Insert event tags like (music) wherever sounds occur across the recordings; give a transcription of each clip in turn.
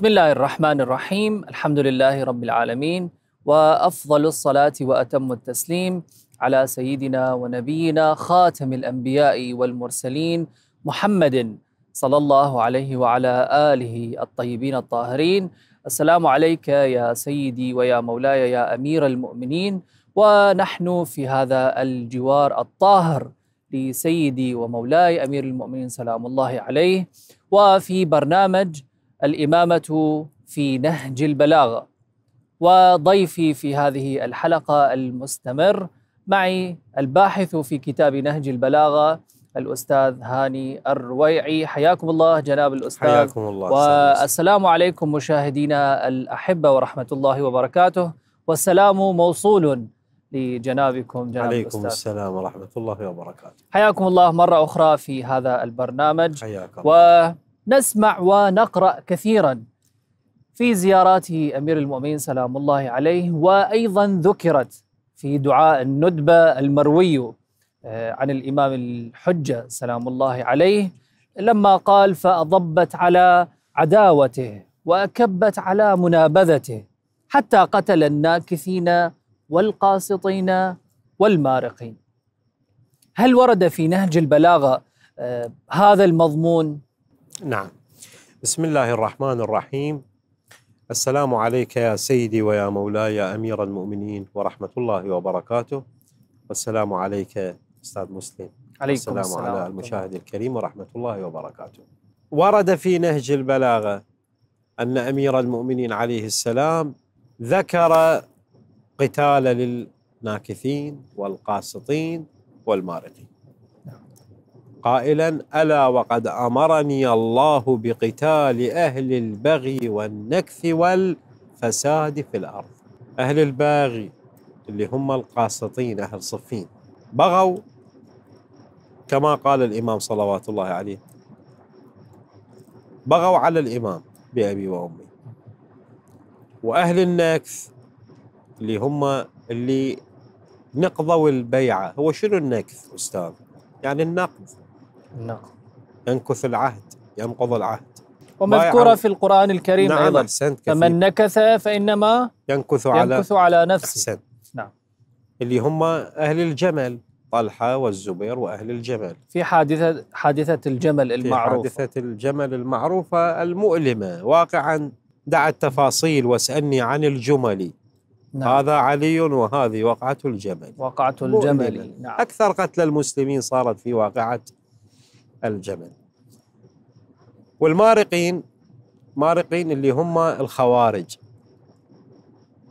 بسم الله الرحمن الرحيم الحمد لله رب العالمين وافضل الصلاه واتم التسليم على سيدنا ونبينا خاتم الانبياء والمرسلين محمد صلى الله عليه وعلى اله الطيبين الطاهرين السلام عليك يا سيدي ويا مولاي يا امير المؤمنين ونحن في هذا الجوار الطاهر لسيدي ومولاي امير المؤمنين سلام الله عليه وفي برنامج الامامه في نهج البلاغه وضيفي في هذه الحلقه المستمر معي الباحث في كتاب نهج البلاغه الاستاذ هاني الرويعي حياكم الله جناب الاستاذ حياكم الله والسلام عليكم مشاهدينا الاحبه ورحمه الله وبركاته والسلام موصول لجنابكم جناب عليكم الأستاذ. السلام ورحمة الله وبركاته حياكم الله مرة أخرى في هذا البرنامج حياكم و... نسمع ونقرأ كثيرا في زياراته أمير المؤمنين سلام الله عليه وأيضا ذكرت في دعاء الندبة المروي آه، عن الإمام الحجة سلام الله عليه لما قال فأضبت على عداوته وأكبت على منابذته حتى قتل الناكثين والقاسطين والمارقين هل ورد في نهج البلاغة آه، هذا المضمون نعم بسم الله الرحمن الرحيم السلام عليك يا سيدي ويا مولاي يا أمير المؤمنين ورحمة الله وبركاته والسلام عليك أستاذ مسلم عليكم السلام, السلام على المشاهد الكريم ورحمة الله وبركاته ورد في نهج البلاغة أن أمير المؤمنين عليه السلام ذكر قتال للناكثين والقاسطين والمارقين قائلا الا وقد امرني الله بقتال اهل البغي والنكث والفساد في الارض اهل البغي اللي هم القاسطين اهل صفين بغوا كما قال الامام صلوات الله عليه بغوا على الامام بابي وامي واهل النكث اللي هم اللي نقضوا البيعه هو شنو النكث استاذ يعني النقض نعم ينكث العهد ينقض العهد ومذكورة في القرآن الكريم نعم أيضا أحسنت كثير. فمن نكث فإنما ينكث على ينكث على نفسه أحسنت نعم اللي هم أهل الجمل طلحة والزبير وأهل الجمل في حادثة حادثة الجمل المعروفة في حادثة الجمل المعروفة المؤلمة واقعا دع التفاصيل واسألني عن الجمل نعم. هذا علي وهذه وقعة الجمل وقعة الجمل نعم. أكثر قتل المسلمين صارت في واقعة الجبل والمارقين مارقين اللي هم الخوارج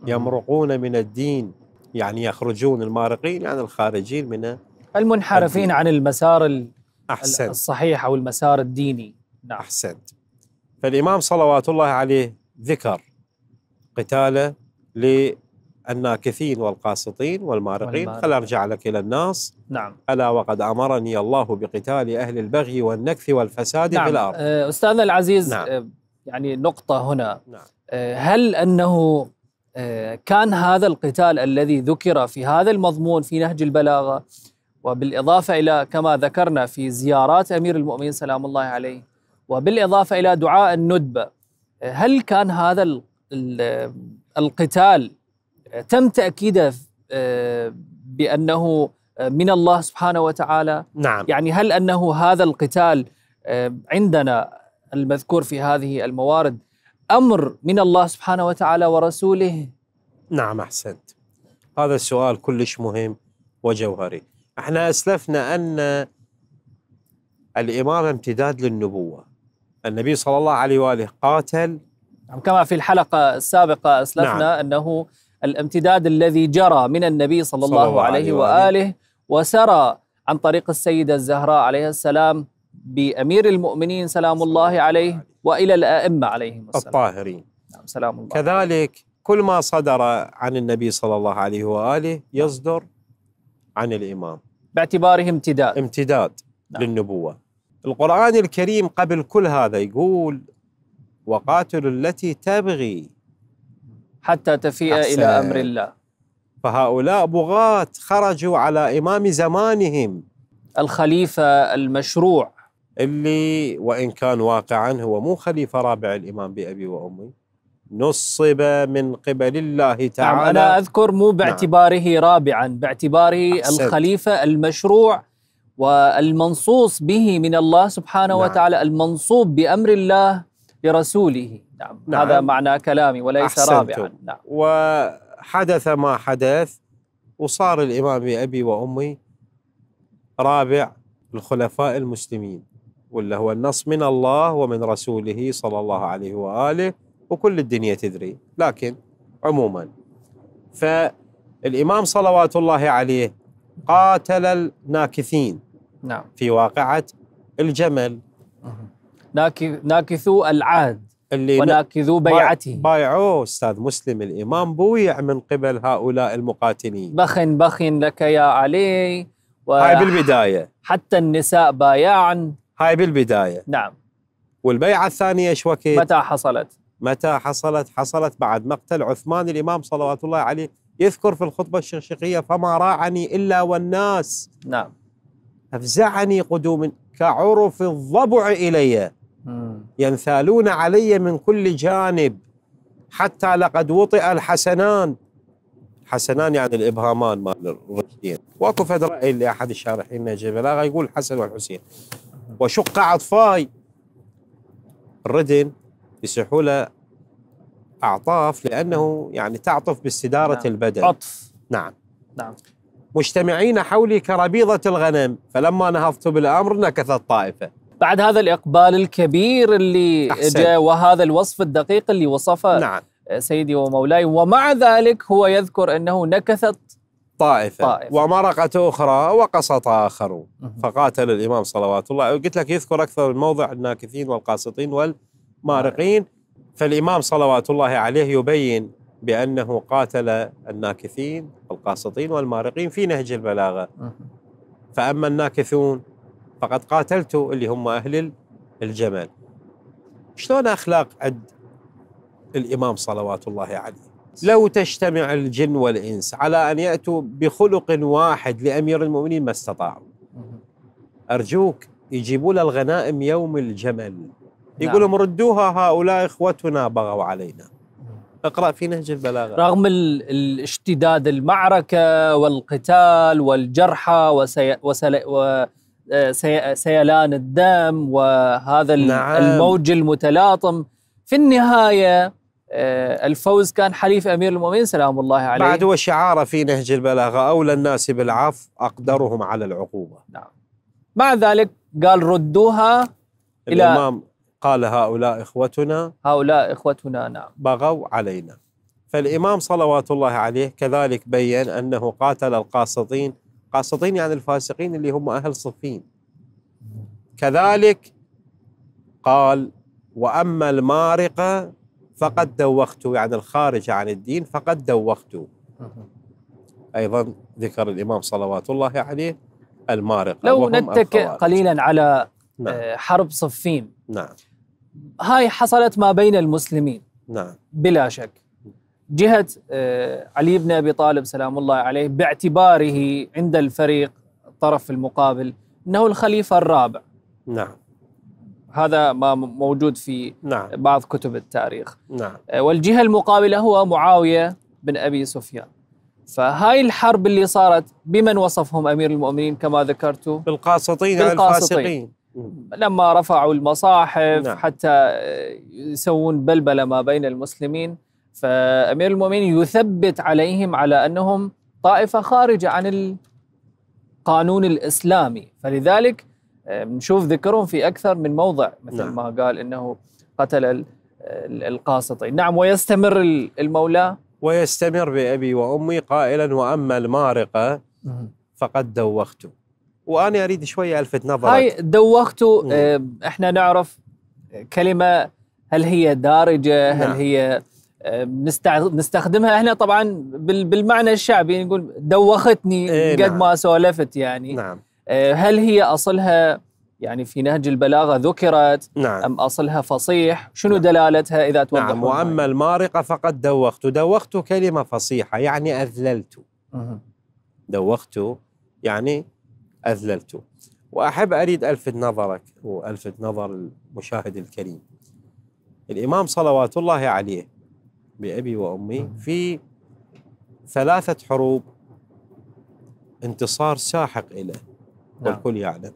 يمرقون من الدين يعني يخرجون المارقين يعني الخارجين من المنحرفين الدين. عن المسار أحسن. الصحيح أو المسار الديني نعم. أحسنت فالإمام صلوات الله عليه ذكر قتاله الناكثين والقاسطين والمارقين خل أرجع لك إلى الناس نعم ألا وقد أمرني الله بقتال أهل البغي والنكث والفساد نعم. في الأرض آه، أستاذنا العزيز نعم. آه، يعني نقطة هنا نعم. آه، هل أنه كان هذا القتال الذي ذكر في هذا المضمون في نهج البلاغة وبالإضافة إلى كما ذكرنا في زيارات أمير المؤمنين سلام الله عليه وبالإضافة إلى دعاء الندبة هل كان هذا القتال تم تأكيده آه، بأنه آه، من الله سبحانه وتعالى نعم يعني هل أنه هذا القتال آه، عندنا المذكور في هذه الموارد أمر من الله سبحانه وتعالى ورسوله نعم أحسنت هذا السؤال كلش مهم وجوهري احنا أسلفنا أن الإمام امتداد للنبوة النبي صلى الله عليه وآله قاتل نعم، كما في الحلقة السابقة أسلفنا نعم. أنه الامتداد الذي جرى من النبي صلى, صلى الله عليه وآله وسرى عن طريق السيدة الزهراء عليها السلام بأمير المؤمنين سلام الله عليه وإلى الأئمة عليهم السلام الطاهرين نعم سلام الله كذلك كل ما صدر عن النبي صلى الله عليه وآله يصدر عن الإمام باعتباره امتداد امتداد نعم. للنبوة القرآن الكريم قبل كل هذا يقول وقاتل التي تبغي حتى تفيء إلى أمر الله فهؤلاء بغاة خرجوا على إمام زمانهم الخليفة المشروع اللي وإن كان واقعا هو مو خليفة رابع الإمام بأبي وأمي نصب من قبل الله تعالى نعم أنا أذكر مو نعم. باعتباره نعم. رابعا باعتباره أحسنت. الخليفة المشروع والمنصوص به من الله سبحانه نعم. وتعالى المنصوب بأمر الله لرسوله نعم, نعم. هذا نعم. معنى كلامي وليس رابعا نعم. وحدث ما حدث وصار الإمام أبي وأمي رابع الخلفاء المسلمين واللي هو النص من الله ومن رسوله صلى الله عليه وآله وكل الدنيا تدري لكن عموما فالإمام صلوات الله عليه قاتل الناكثين نعم. في واقعة الجمل ناكثو العهد اللي وناكذو بيعته بايعوه استاذ مسلم الامام بويع من قبل هؤلاء المقاتلين بخ بخ لك يا علي و... هاي بالبدايه حتى النساء بايعن هاي بالبدايه نعم والبيعه الثانيه ايش وقت؟ متى حصلت؟ متى حصلت؟ حصلت بعد مقتل عثمان الامام صلوات الله عليه يذكر في الخطبه الشقشقيه فما راعني الا والناس نعم افزعني قدوم كعرف الضبع الي ينثالون علي من كل جانب حتى لقد وطئ الحسنان حسنان يعني الابهامان مال الرشدين واكو فد راي لاحد الشارحين نجيب بلاغه يقول الحسن والحسين وشق عطفاي الردن بسحوله له اعطاف لانه يعني تعطف باستداره نعم. البدن عطف نعم نعم مجتمعين حولي كربيضه الغنم فلما نهضت بالامر نكثت طائفه بعد هذا الإقبال الكبير اللي أحسن. جاء وهذا الوصف الدقيق اللي وصفه نعم. سيدي ومولاي ومع ذلك هو يذكر أنه نكثت طائفة, طائفة. ومرقة أخرى وقسط آخر فقاتل الإمام صلوات الله قلت لك يذكر أكثر من موضع الناكثين والقاسطين والمارقين فالإمام صلوات الله عليه يبين بأنه قاتل الناكثين والقاسطين والمارقين في نهج البلاغة فأما الناكثون فقد قاتلت اللي هم أهل الجمال شلون أخلاق عند الإمام صلوات الله عليه لو تجتمع الجن والإنس على أن يأتوا بخلق واحد لأمير المؤمنين ما استطاعوا أرجوك يجيبوا له الغنائم يوم الجمل نعم. يقول لهم ردوها هؤلاء إخوتنا بغوا علينا اقرأ في نهج البلاغة رغم الاشتداد المعركة والقتال والجرحى وسي... و... سيلان الدم وهذا نعم. الموج المتلاطم في النهايه آه، الفوز كان حليف امير المؤمنين سلام الله عليه بعد هو في نهج البلاغه اولى الناس بالعفو اقدرهم على العقوبه نعم مع ذلك قال ردوها الى الامام قال هؤلاء اخوتنا هؤلاء اخوتنا نعم بغوا علينا فالامام صلوات الله عليه كذلك بين انه قاتل القاسطين قاصدين يعني الفاسقين اللي هم أهل صفين كذلك قال وأما المارقة فقد دوخته يعني الخارج عن الدين فقد دوخته أيضا ذكر الإمام صلوات الله عليه المارقة لو نتكئ قليلا على نعم. آه، حرب صفين نعم هاي حصلت ما بين المسلمين نعم بلا شك جهة آه، علي بن أبي طالب سلام الله عليه باعتباره عند الفريق الطرف المقابل أنه الخليفة الرابع نعم هذا ما موجود في نعم. بعض كتب التاريخ نعم. آه، والجهة المقابلة هو معاوية بن أبي سفيان فهاي الحرب اللي صارت بمن وصفهم أمير المؤمنين كما ذكرت بالقاسطين, بالقاسطين. الفاسقين لما رفعوا المصاحف نعم. حتى آه، يسوون بلبلة ما بين المسلمين فأمير المؤمنين يثبت عليهم على أنهم طائفة خارجة عن القانون الإسلامي فلذلك آه، نشوف ذكرهم في أكثر من موضع مثل نعم. ما قال أنه قتل القاسطين نعم ويستمر المولى ويستمر بأبي وأمي قائلا وأما المارقة فقد دوخته وأنا أريد شوية ألفت نظرك هاي دوخته آه، إحنا نعرف كلمة هل هي دارجة هل نعم. هي بنستخدمها احنا طبعا بالمعنى الشعبي نقول دوختني إيه نعم. قد نعم. ما سولفت يعني نعم. آه، هل هي اصلها يعني في نهج البلاغه ذكرت نعم. ام اصلها فصيح شنو نعم. دلالتها اذا توضح نعم واما المارقه فقد دوخت دوخت كلمه فصيحه يعني اذللت دوخت يعني اذللت واحب اريد الفت نظرك والفت نظر المشاهد الكريم الامام صلوات الله عليه بأبي وأمي نعم. في ثلاثة حروب انتصار ساحق إلى نعم. والكل يعلم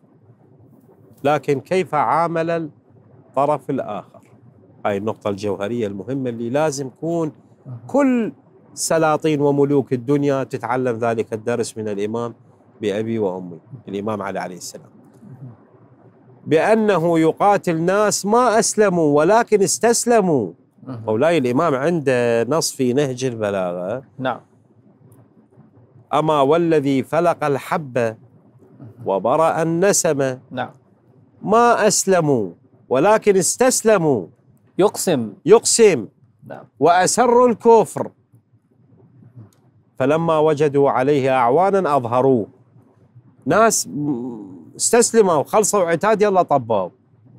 لكن كيف عامل الطرف الآخر هاي النقطة الجوهرية المهمة اللي لازم يكون كل سلاطين وملوك الدنيا تتعلم ذلك الدرس من الإمام بأبي وأمي الإمام علي عليه السلام بأنه يقاتل ناس ما أسلموا ولكن استسلموا مولاي الإمام عنده نص في نهج البلاغة نعم أما والذي فلق الحبة وبرأ النسمة نعم ما أسلموا ولكن استسلموا يقسم يقسم نعم وأسروا الكفر فلما وجدوا عليه أعوانا أظهروه ناس استسلموا خلصوا عتاد يلا طبوا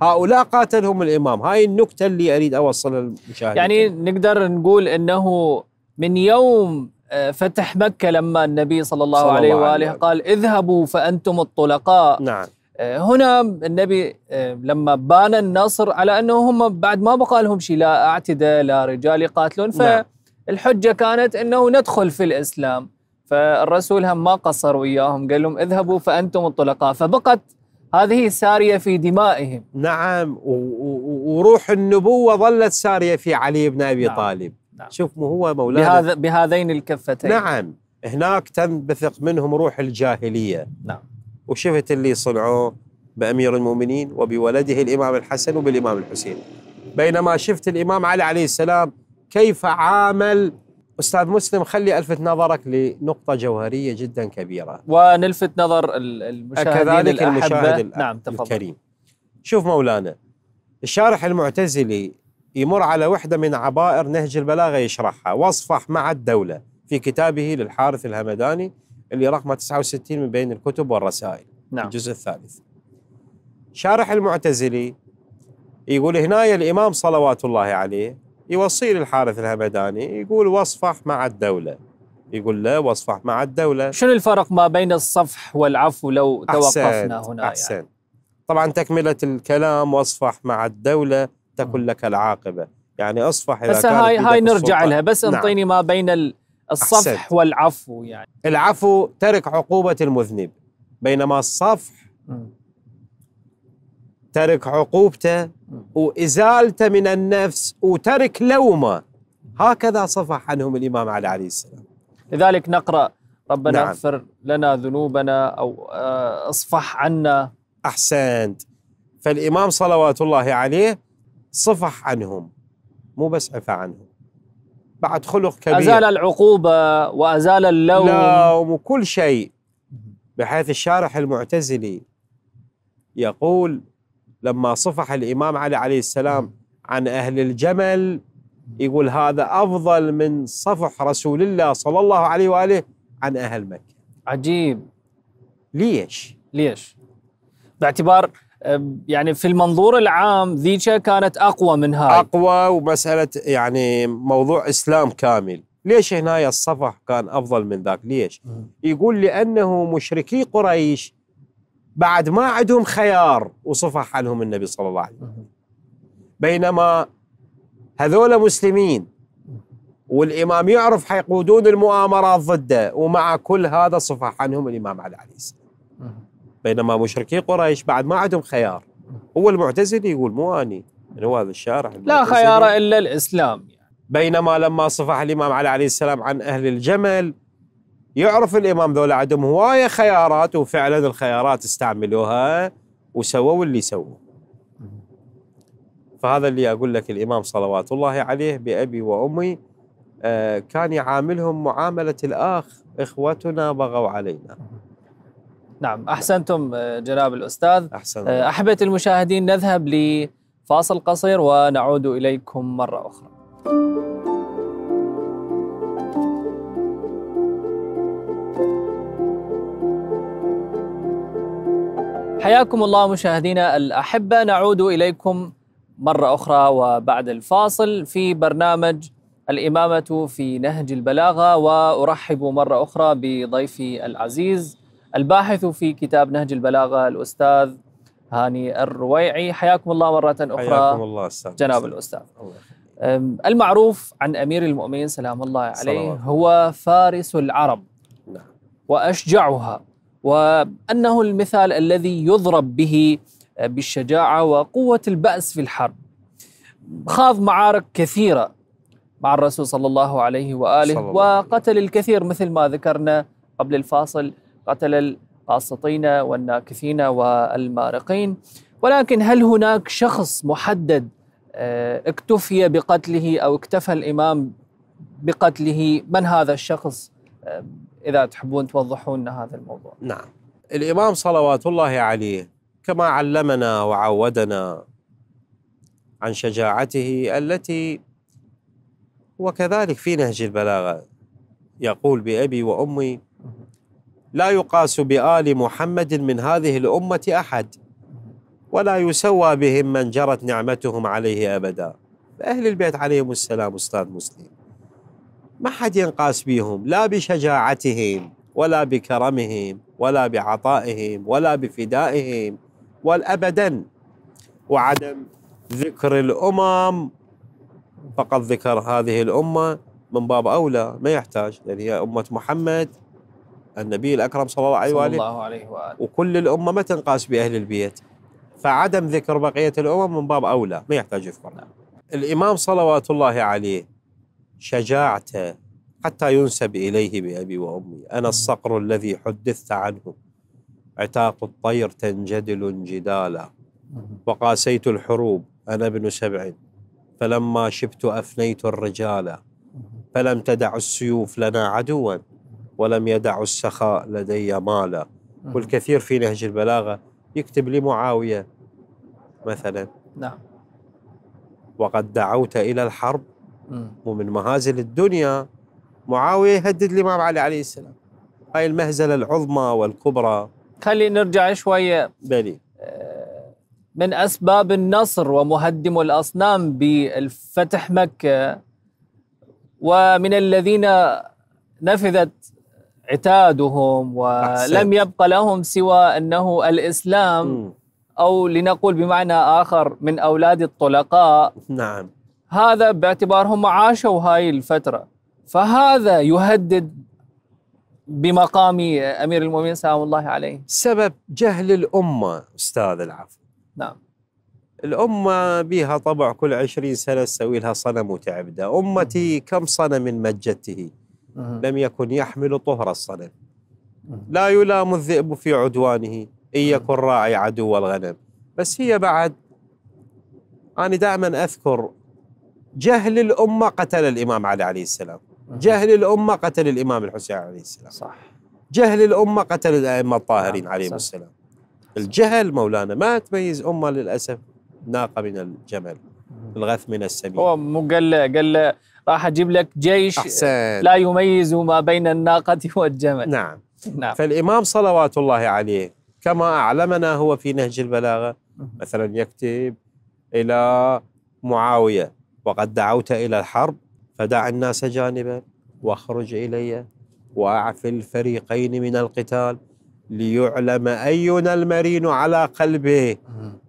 هؤلاء قاتلهم الامام هاي النكته اللي اريد اوصلها للمشاهدين يعني نقدر نقول انه من يوم آه، فتح مكه لما النبي صلى الله, صلى الله عليه واله قال اذهبوا فانتم الطلقاء نعم آه، هنا النبي آه، لما بان النصر على انه هم بعد ما بقى لهم شيء لا اعتداء لا رجال يقاتلون نعم. فالحجه كانت انه ندخل في الاسلام فالرسول هم ما قصر وياهم قال لهم اذهبوا فانتم الطلقاء فبقت هذه سارية في دمائهم نعم وروح النبوة ظلت سارية في علي بن أبي نعم. طالب نعم. شوف هو مولانا بهذا بهذين الكفتين نعم هناك تنبثق منهم روح الجاهلية نعم وشفت اللي صنعوه بأمير المؤمنين وبولده الإمام الحسن وبالإمام الحسين بينما شفت الإمام علي عليه السلام كيف عامل استاذ مسلم خلي الفت نظرك لنقطه جوهريه جدا كبيره ونلفت نظر المشاهدين كذلك المشاهد نعم تفضل. الكريم شوف مولانا الشارح المعتزلي يمر على وحده من عبائر نهج البلاغه يشرحها واصفح مع الدوله في كتابه للحارث الهمداني اللي رقمه 69 من بين الكتب والرسائل نعم. الجزء الثالث شارح المعتزلي يقول هنا الامام صلوات الله عليه يوصي للحارث الهمداني يقول واصفح مع الدولة يقول لا واصفح مع الدولة شنو الفرق ما بين الصفح والعفو لو توقفنا هنا أحسن يعني. طبعا تكملة الكلام واصفح مع الدولة تكن لك العاقبة يعني اصفح إذا بس هاي هاي نرجع السلطة. لها بس نعم. انطيني نعم. ما بين الصفح أحسن. والعفو يعني العفو ترك عقوبة المذنب بينما الصفح م. ترك عقوبته وإزالته من النفس وترك لومه هكذا صفح عنهم الإمام علي عليه السلام لذلك نقرأ ربنا نعم. اغفر لنا ذنوبنا أو آه، اصفح عنا أحسنت فالإمام صلوات الله عليه صفح عنهم مو بس عفى عنهم بعد خلق كبير أزال العقوبة وأزال اللوم اللوم وكل شيء بحيث الشارح المعتزلي يقول لما صفح الإمام علي عليه السلام عن أهل الجمل يقول هذا أفضل من صفح رسول الله صلى الله عليه وآله عن أهل مكة عجيب ليش؟ ليش؟ باعتبار يعني في المنظور العام ذيك كانت أقوى من هاي أقوى ومسألة يعني موضوع إسلام كامل ليش هنا الصفح كان أفضل من ذاك ليش؟ يقول لأنه مشركي قريش بعد ما عندهم خيار وصفح عنهم النبي صلى الله عليه وسلم بينما هذول مسلمين والإمام يعرف حيقودون المؤامرات ضده ومع كل هذا صفح عنهم الإمام علي عليه السلام بينما مشركي قريش بعد ما عندهم خيار هو المعتزلي يقول مو أني هو هذا الشارع لا خيار إلا الإسلام يعني. بينما لما صفح الإمام علي عليه السلام عن أهل الجمل يعرف الامام ذولا عندهم هوايه خيارات وفعلا الخيارات استعملوها وسووا اللي سووه فهذا اللي اقول لك الامام صلوات الله عليه بابي وامي آه، كان يعاملهم معامله الاخ اخوتنا بغوا علينا نعم احسنتم آه، جناب الاستاذ احسن آه، احبه المشاهدين نذهب لفاصل قصير ونعود اليكم مره اخرى حياكم الله مشاهدينا الأحبة نعود إليكم مرة أخرى وبعد الفاصل في برنامج الإمامة في نهج البلاغة وأرحب مرة أخرى بضيفي العزيز الباحث في كتاب نهج البلاغة الأستاذ هاني الرويعي حياكم الله مرة أخرى حياكم الله أستاذ جناب الأستاذ المعروف عن أمير المؤمنين سلام الله عليه هو فارس العرب نعم. وأشجعها وانه المثال الذي يضرب به آه، بالشجاعه وقوه الباس في الحرب. خاض معارك كثيره مع الرسول صلى الله عليه واله الله وقتل الكثير مثل ما ذكرنا قبل الفاصل قتل القاسطين والناكثين والمارقين ولكن هل هناك شخص محدد آه، اكتفي بقتله او اكتفى الامام بقتله من هذا الشخص اذا تحبون توضحون لنا هذا الموضوع. نعم. الامام صلوات الله عليه كما علمنا وعودنا عن شجاعته التي وكذلك في نهج البلاغه يقول بابي وامي لا يقاس بآل محمد من هذه الأمة أحد ولا يسوى بهم من جرت نعمتهم عليه أبدا فأهل البيت عليهم السلام أستاذ مسلم ما حد ينقاس بيهم لا بشجاعتهم ولا بكرمهم ولا بعطائهم ولا بفدائهم والأبدا وعدم ذكر الأمم فقد ذكر هذه الأمة من باب أولى ما يحتاج لأن هي أمة محمد النبي الأكرم صلى الله عليه وآله, صلى الله عليه وآله. وكل الأمة ما تنقاس بأهل البيت فعدم ذكر بقية الأمم من باب أولى ما يحتاج يذكرنا نعم. الإمام صلوات الله عليه شجاعته حتى ينسب إليه بأبي وأمي أنا الصقر الذي حدثت عنه عتاق الطير تنجدل جدالا وقاسيت الحروب أنا ابن سبع فلما شبت أفنيت الرجال فلم تدع السيوف لنا عدوا ولم يدع السخاء لدي مالا والكثير في نهج البلاغة يكتب لمعاوية مثلا نعم وقد دعوت إلى الحرب ومن مهازل الدنيا معاوية يهدد الإمام علي عليه السلام هاي المهزلة العظمى والكبرى خلي نرجع شوية بلي آه، من أسباب النصر ومهدم الأصنام بالفتح مكة ومن الذين نفذت عتادهم ولم يبقى لهم سوى أنه الإسلام م. أو لنقول بمعنى آخر من أولاد الطلقاء نعم هذا باعتبارهم عاشوا هاي الفترة فهذا يهدد بمقام أمير المؤمنين سلام الله عليه سبب جهل الأمة أستاذ العفو نعم الأمة بها طبع كل عشرين سنة تسوي لها صنم وتعبده أمتي كم صنم مجدته لم يكن يحمل طهر الصنم لا يلام الذئب في عدوانه إن يكن راعي عدو الغنم بس هي بعد أنا دائما أذكر جهل الأمة قتل الإمام علي عليه السلام جهل الأمة قتل الإمام الحسين عليه السلام صح جهل الأمة قتل الأئمة الطاهرين نعم، عليهم السلام الجهل مولانا ما تميز أمة للأسف ناقة من الجمل الغث من السبيل هو مو قال قال راح أجيب لك جيش أحسن. لا يميز ما بين الناقة (laughs) والجمل نعم نعم فالإمام صلوات الله عليه كما أعلمنا هو في نهج البلاغة مثلا يكتب إلى معاوية وقد دعوت إلى الحرب فدع الناس جانبا واخرج إلي وأعفي الفريقين من القتال ليعلم أينا المرين على قلبه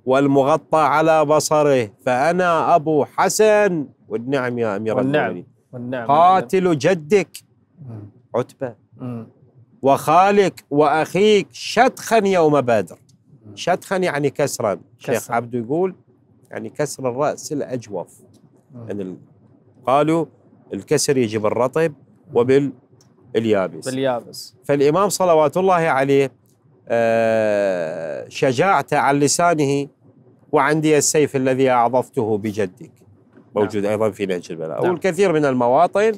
والمغطى على بصره فأنا أبو حسن والنعم يا أمير والنعم, والنعم قاتل جدك عتبة وخالك وأخيك شتخا يوم بدر شتخا يعني كسرا شيخ عبد يقول يعني كسر الرأس الأجوف يعني قالوا الكسر يجب الرطب وبال اليابس باليابس فالإمام صلوات الله عليه آه، شجاعته عن لسانه وعندي السيف الذي أعظفته بجدك نعم. موجود نعم. أيضا في نهج البلاء نعم. والكثير من المواطن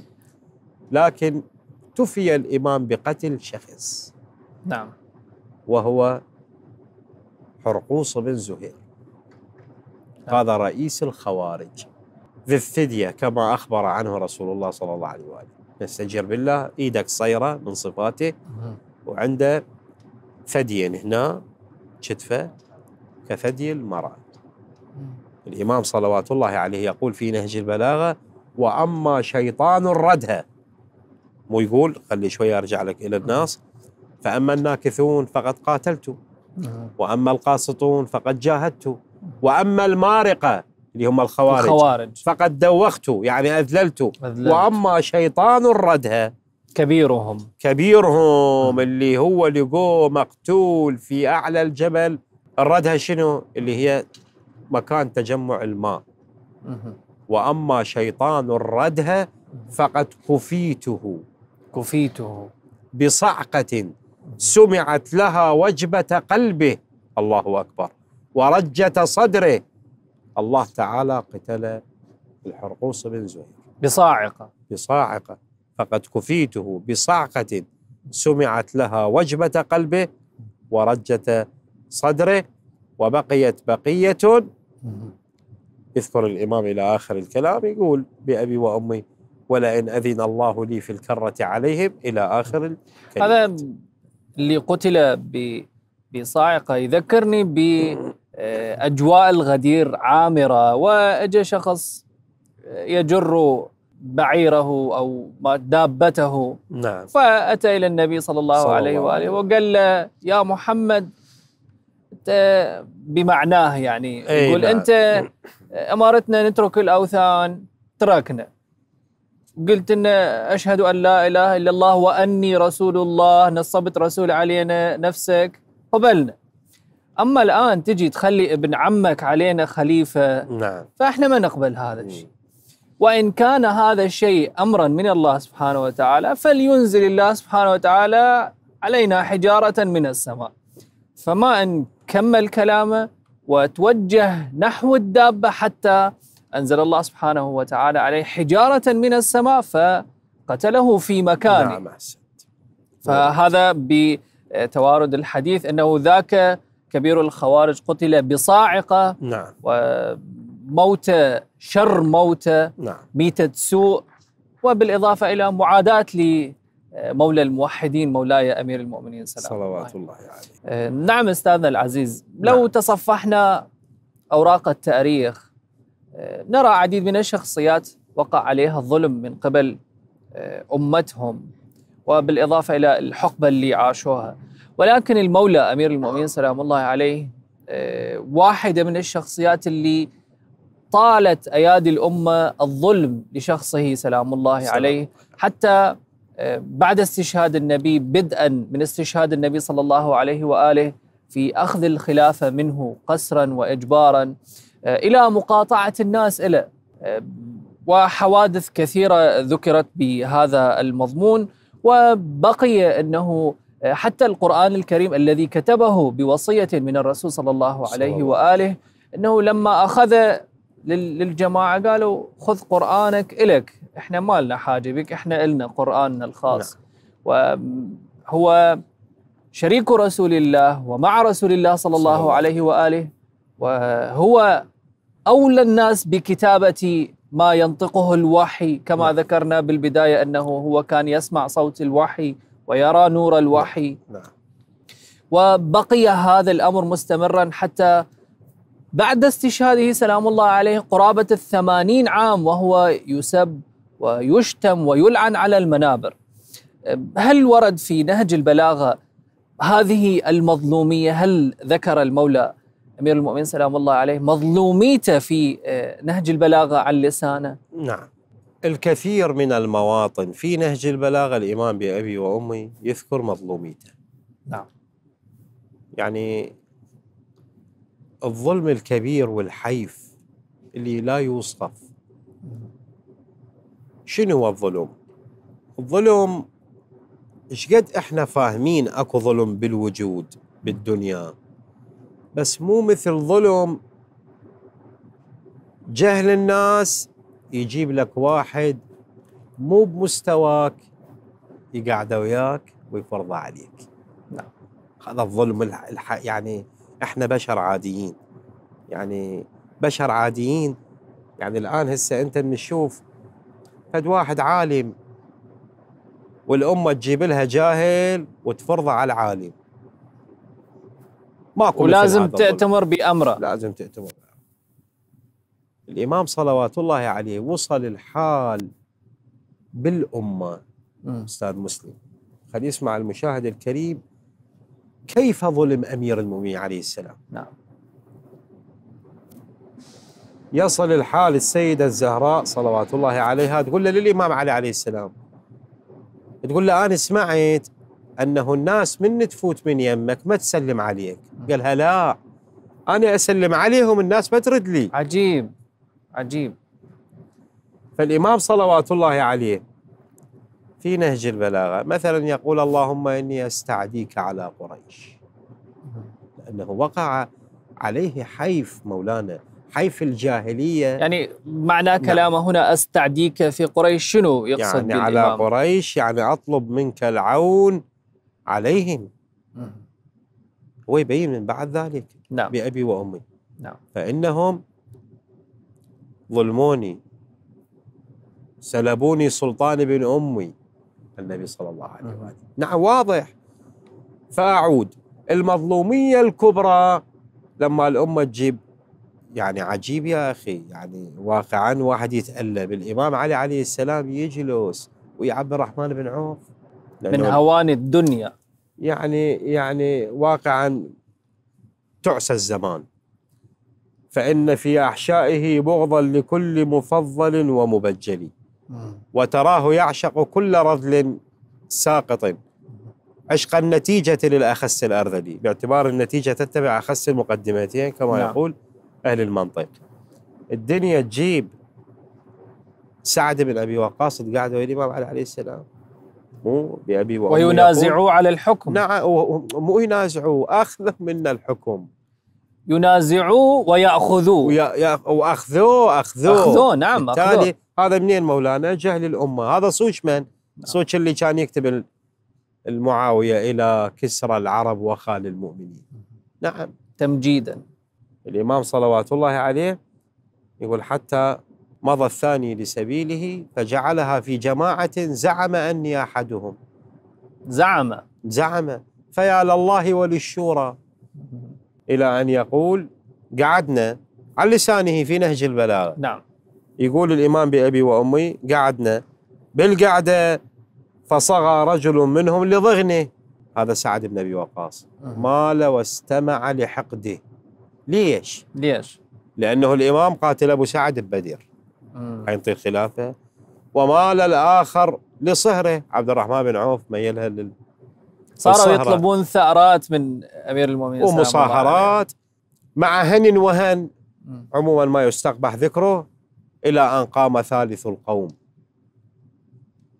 لكن تفي الإمام بقتل شخص نعم وهو حرقوص بن زهير نعم. هذا رئيس الخوارج ذي الثدية كما أخبر عنه رسول الله صلى الله عليه وآله نستجير بالله إيدك صيرة من صفاته وعنده فدية هنا كتفه كثدي المرأة الإمام صلوات الله عليه يقول في نهج البلاغة وأما شيطان الردهة مو يقول خلي شوية أرجع لك إلى الناس فأما الناكثون فقد قاتلت نعم. وأما القاسطون فقد جاهدت وأما المارقة اللي هم الخوارج, الخوارج. فقد دوخت يعني أذللت, أذللت وأما شيطان الردها كبيرهم كبيرهم م. اللي هو لقوه مقتول في أعلى الجبل الردها شنو اللي هي مكان تجمع الماء وأما شيطان الردها فقد كفيته كفيته بصعقة سمعت لها وجبة قلبه الله أكبر ورجة صدره الله تعالى قتل الحرقوس بن زهير بصاعقة بصاعقة فقد كفيته بصعقة سمعت لها وجبة قلبه ورجة صدره وبقيت بقية يذكر الإمام إلى آخر الكلام يقول بأبي وأمي ولئن أذن الله لي في الكرة عليهم إلى آخر الكلام هذا اللي قتل بصاعقة يذكرني ب آه، اجواء الغدير عامره واجى شخص يجر بعيره او دابته نعم فاتى الى النبي صلى الله صلى عليه الله واله وقال له يا محمد بمعناه يعني نعم. يقول نعم. انت امارتنا نترك الاوثان تركنا قلت ان اشهد ان لا اله الا الله واني رسول الله نصبت رسول علينا نفسك قبلنا اما الان تجي تخلي ابن عمك علينا خليفه نعم فاحنا ما نقبل هذا الشيء وان كان هذا الشيء امرا من الله سبحانه وتعالى فلينزل الله سبحانه وتعالى علينا حجاره من السماء فما ان كمل كلامه وتوجه نحو الدابه حتى انزل الله سبحانه وتعالى عليه حجاره من السماء فقتله في مكانه نعم احسنت فهذا بتوارد الحديث انه ذاك كبير الخوارج قتل بصاعقة نعم وموتى شر موتى نعم ميتة سوء وبالإضافة إلى معاداة لمولى آه، الموحدين مولاي أمير المؤمنين سلام صلوات الله, عليه آه، نعم أستاذنا العزيز لو نعم. تصفحنا أوراق التاريخ آه، نرى عديد من الشخصيات وقع عليها الظلم من قبل أمتهم وبالإضافة إلى الحقبة اللي عاشوها ولكن المولى امير المؤمنين سلام الله عليه آه، واحده من الشخصيات اللي طالت ايادي الامه الظلم لشخصه سلام الله سلام. عليه حتى آه، بعد استشهاد النبي بدءا من استشهاد النبي صلى الله عليه واله في اخذ الخلافه منه قسرا واجبارا آه، الى مقاطعه الناس له وحوادث كثيره ذكرت بهذا المضمون وبقي انه آه، حتى القرآن الكريم الذي كتبه بوصية من الرسول صلى الله عليه وآله أنه لما أخذ للجماعة قالوا خذ قرآنك إلك إحنا ما لنا حاجة بك إحنا إلنا قرآننا الخاص نعم. وهو شريك رسول الله ومع رسول الله صلى الله عليه وآله وهو أولى الناس بكتابة ما ينطقه الوحي كما نعم. ذكرنا بالبداية أنه هو كان يسمع صوت الوحي ويرى نور نعم. الوحي نعم. وبقي هذا الأمر مستمرا حتى بعد استشهاده سلام الله عليه قرابة الثمانين عام وهو يسب ويشتم ويلعن على المنابر هل ورد في نهج البلاغة هذه المظلومية هل ذكر المولى أمير المؤمنين سلام الله عليه مظلوميته في آه، نهج البلاغة عن لسانه نعم الكثير من المواطن في نهج البلاغة الإمام بأبي وأمي يذكر مظلوميته نعم يعني الظلم الكبير والحيف اللي لا يوصف شنو هو الظلم؟ الظلم شقد احنا فاهمين اكو ظلم بالوجود بالدنيا بس مو مثل ظلم جهل الناس يجيب لك واحد مو بمستواك يقعده وياك ويفرضه عليك نعم هذا الظلم يعني احنا بشر عاديين يعني بشر عاديين يعني الان هسه انت بنشوف فد واحد عالم والامه تجيب لها جاهل وتفرضه على العالم ماكو ولازم تأتمر بأمره لازم تأتمر الإمام صلوات الله عليه وصل الحال بالأمة م. أستاذ مسلم خلي يسمع المشاهد الكريم كيف ظلم أمير المؤمنين عليه السلام نعم يصل الحال السيدة الزهراء صلوات الله عليها تقول له للإمام علي عليه السلام تقول له أنا سمعت أنه الناس من تفوت من يمك ما تسلم عليك قالها لا أنا أسلم عليهم الناس ما ترد لي عجيب عجيب فالإمام صلوات الله عليه في نهج البلاغة مثلا يقول اللهم إني أستعديك على قريش لأنه وقع عليه حيف مولانا حيف الجاهلية يعني معنى كلامه نعم. هنا أستعديك في قريش شنو يقصد يعني على قريش يعني أطلب منك العون عليهم هو يبين من بعد ذلك نعم. بأبي وأمي نعم. فإنهم ظلموني سلبوني سلطان ابن أمي النبي صلى الله عليه وآله نعم واضح فأعود المظلومية الكبرى لما الأمة تجيب يعني عجيب يا أخي يعني واقعا واحد يتألم الإمام علي عليه السلام يجلس ويعبر الرحمن بن عوف من هوان الدنيا يعني يعني واقعا تعسى الزمان فإن في أحشائه بغضا لكل مفضل ومبجل وتراه يعشق كل رذل ساقط عشق النتيجة للأخس الأرذلي باعتبار النتيجة تتبع أخس المقدمتين كما نعم. يقول أهل المنطق الدنيا تجيب سعد بن أبي وقاص قاعدة الإمام علي عليه السلام مو بأبي وأمي وينازعوا على الحكم نعم مو ينازعوا أخذ منا الحكم ينازعوه ويأخذوه وأخذوه أخذوه أخذوه نعم بالتالي هذا منين مولانا جهل الأمة هذا صوج من نعم. صوج اللي كان يكتب المعاوية إلى كسرى العرب وخال المؤمنين نعم تمجيدا الإمام صلوات الله عليه يقول حتى مضى الثاني لسبيله فجعلها في جماعة زعم أني أحدهم زعم زعم فيا لله وللشورى إلى أن يقول قعدنا على لسانه في نهج البلاغة نعم يقول الإمام بأبي وأمي قعدنا بالقعدة فصغى رجل منهم لضغنه هذا سعد بن أبي وقاص أه. مال واستمع لحقده ليش؟ ليش؟ لأنه الإمام قاتل أبو سعد ببدر أمم. حينطي الخلافة ومال الآخر لصهره عبد الرحمن بن عوف ميلها لل صاروا يطلبون ثأرات من أمير المؤمنين ومصاهرات مع هن وهن عموما ما يستقبح ذكره إلى أن قام ثالث القوم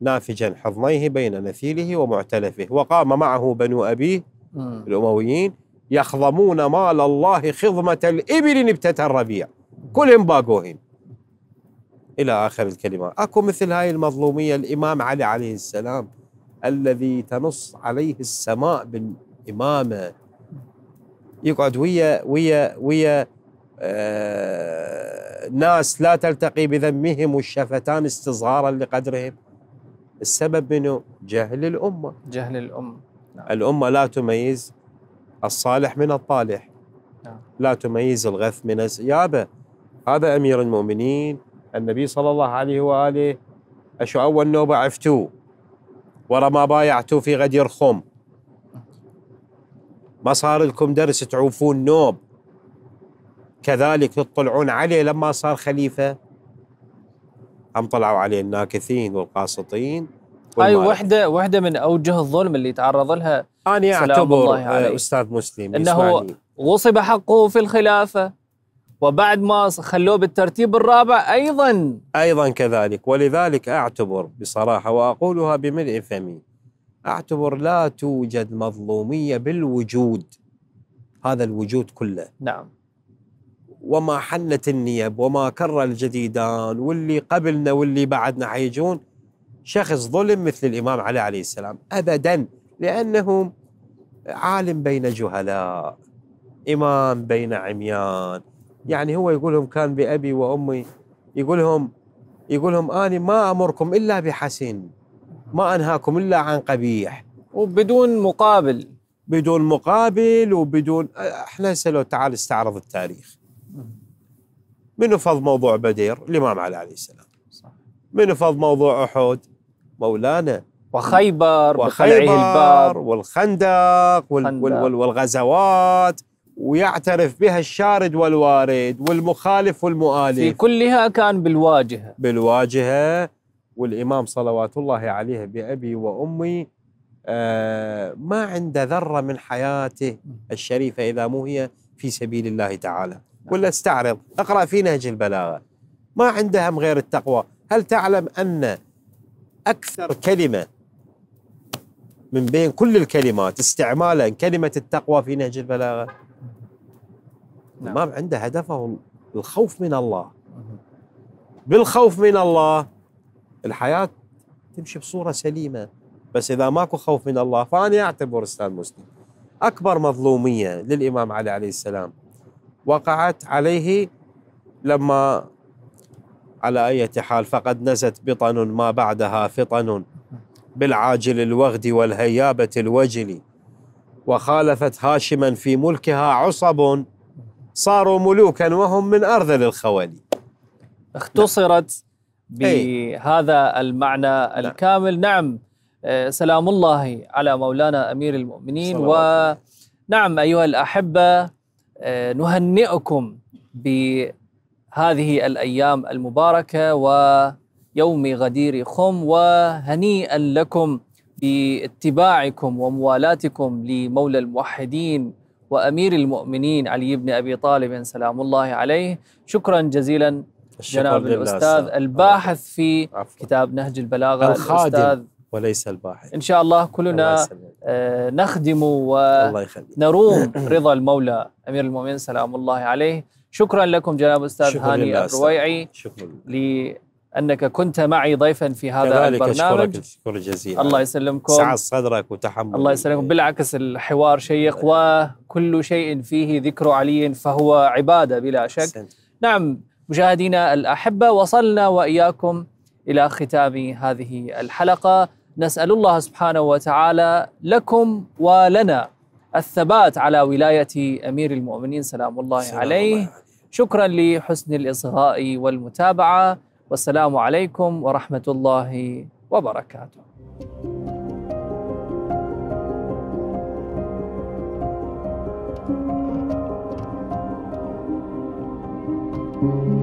نافجا حضنيه بين نثيله ومعتلفه وقام معه بنو أبيه الأمويين يخضمون مال الله خضمة الإبل نبتة الربيع كلهم باقوهن إلى آخر الكلمة أكو مثل هاي المظلومية الإمام علي عليه السلام الذي تنص عليه السماء بالإمامة يقعد ويا ويا ويا آه ناس لا تلتقي بذمهم الشفتان استصغارا لقدرهم السبب منه جهل الأمة جهل الأمة نعم. الأمة لا تميز الصالح من الطالح نعم. لا تميز الغث من السيابة هذا أمير المؤمنين النبي صلى الله عليه وآله أشو أول نوبة عفتوه ورا ما بايعتوا في غدير خم ما صار لكم درس تعوفون نوب كذلك تطلعون عليه لما صار خليفة هم طلعوا عليه الناكثين والقاسطين هاي وحدة وحدة من أوجه الظلم اللي تعرض لها أنا أعتبر آه، أستاذ مسلم إنه غصب حقه في الخلافة وبعد ما خلوه بالترتيب الرابع ايضا ايضا كذلك ولذلك اعتبر بصراحه واقولها بملء فمي اعتبر لا توجد مظلوميه بالوجود هذا الوجود كله نعم وما حنت النيب وما كر الجديدان واللي قبلنا واللي بعدنا حيجون شخص ظلم مثل الامام علي عليه السلام ابدا لانه عالم بين جهلاء امام بين عميان يعني هو يقول لهم كان بأبي وأمي يقول لهم يقول لهم أنا ما أمركم إلا بحسن ما أنهاكم إلا عن قبيح وبدون مقابل بدون مقابل وبدون احنا هسه لو تعال استعرض التاريخ من فض موضوع بدير الامام علي عليه السلام من فض موضوع احد مولانا وخيبر وخيبر الباب والخندق, والخندق. والغزوات ويعترف بها الشارد والوارد والمخالف والمؤالف في كلها كان بالواجهة بالواجهة والإمام صلوات الله عليه بأبي وأمي آه، ما عنده ذرة من حياته الشريفة إذا مو هي في سبيل الله تعالى نعم. ولا استعرض اقرأ في نهج البلاغة ما عنده هم غير التقوى هل تعلم أن أكثر كلمة من بين كل الكلمات استعمالا كلمة التقوى في نهج البلاغة نعم. ما عنده هدفه الخوف من الله بالخوف من الله الحياة تمشي بصورة سليمة بس إذا ماكو خوف من الله فأنا أعتبر أستاذ مسلم أكبر مظلومية للإمام علي عليه السلام وقعت عليه لما على أي حال فقد نزت بطن ما بعدها فطن بالعاجل الوغد والهيابة الوجل وخالفت هاشما في ملكها عصب صاروا ملوكا وهم من أرذل الخوالي اختصرت نعم. بهذا المعنى نعم. الكامل نعم آه، سلام الله على مولانا أمير المؤمنين ونعم أيها الأحبة آه، نهنئكم بهذه الأيام المباركة ويوم غدير خم وهنيئا لكم باتباعكم وموالاتكم لمولى الموحدين وأمير المؤمنين علي بن أبي طالب سلام الله عليه شكرا جزيلا جناب الأستاذ الباحث في عفو. كتاب نهج البلاغة الخادم الأستاذ وليس الباحث إن شاء الله كلنا الله آه، نخدم ونروم رضا المولى أمير المؤمنين سلام الله عليه شكرا لكم جناب الأستاذ هاني الرويعي شكرا انك كنت معي ضيفا في هذا كذلك البرنامج كذلك اشكرك جزيلا الله يسلمكم سعة صدرك وتحمل الله يسلمكم بالعكس الحوار شيق وكل شيء فيه ذكر علي فهو عباده بلا شك سنت. نعم مشاهدينا الاحبه وصلنا واياكم الى ختام هذه الحلقه نسال الله سبحانه وتعالى لكم ولنا الثبات على ولايه امير المؤمنين سلام الله سلام عليه الله. شكرا لحسن الاصغاء والمتابعه والسلام عليكم ورحمة الله وبركاته thank you